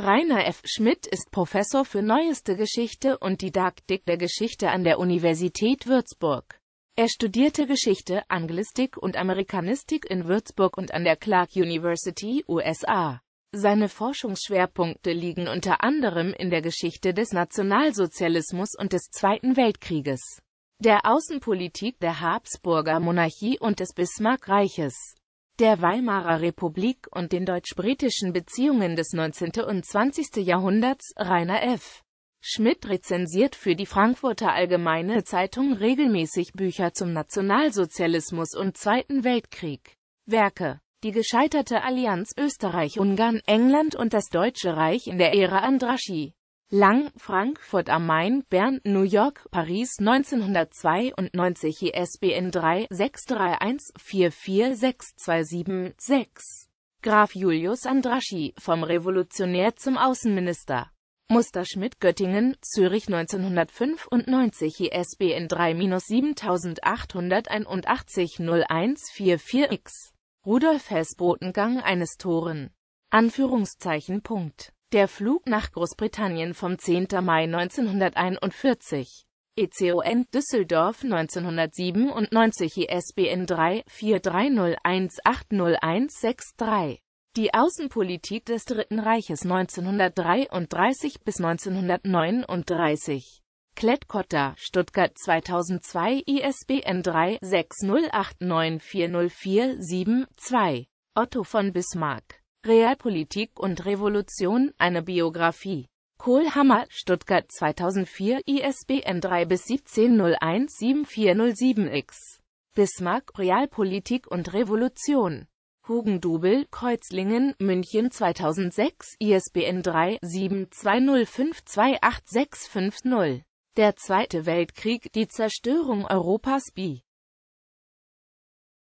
Rainer F. Schmidt ist Professor für Neueste Geschichte und Didaktik der Geschichte an der Universität Würzburg. Er studierte Geschichte, Anglistik und Amerikanistik in Würzburg und an der Clark University, USA. Seine Forschungsschwerpunkte liegen unter anderem in der Geschichte des Nationalsozialismus und des Zweiten Weltkrieges, der Außenpolitik der Habsburger Monarchie und des Bismarckreiches der Weimarer Republik und den deutsch-britischen Beziehungen des 19. und 20. Jahrhunderts, Rainer F. Schmidt rezensiert für die Frankfurter Allgemeine Zeitung regelmäßig Bücher zum Nationalsozialismus und Zweiten Weltkrieg. Werke Die gescheiterte Allianz Österreich-Ungarn, England und das Deutsche Reich in der Ära Andraschi Lang, Frankfurt am Main, Bern, New York, Paris 1992 ISBN 3 631-44627-6. Graf Julius Andraschi, vom Revolutionär zum Außenminister. Musterschmidt Göttingen, Zürich 1995 ISBN 3-7881-0144-X. Rudolf Hess Botengang eines Toren. Anführungszeichen Punkt. Der Flug nach Großbritannien vom 10. Mai 1941. ECON Düsseldorf 1997 ISBN 3 4301801163 Die Außenpolitik des Dritten Reiches 1933 bis 1939 Klettkotter, Stuttgart 2002 ISBN 3 60894047-2 Otto von Bismarck Realpolitik und Revolution, eine Biografie. Kohlhammer, Stuttgart 2004, ISBN 3 bis 7407 x Bismarck, Realpolitik und Revolution. Hugendubel, Kreuzlingen, München 2006, ISBN 3 720528650. Der Zweite Weltkrieg, die Zerstörung Europas B.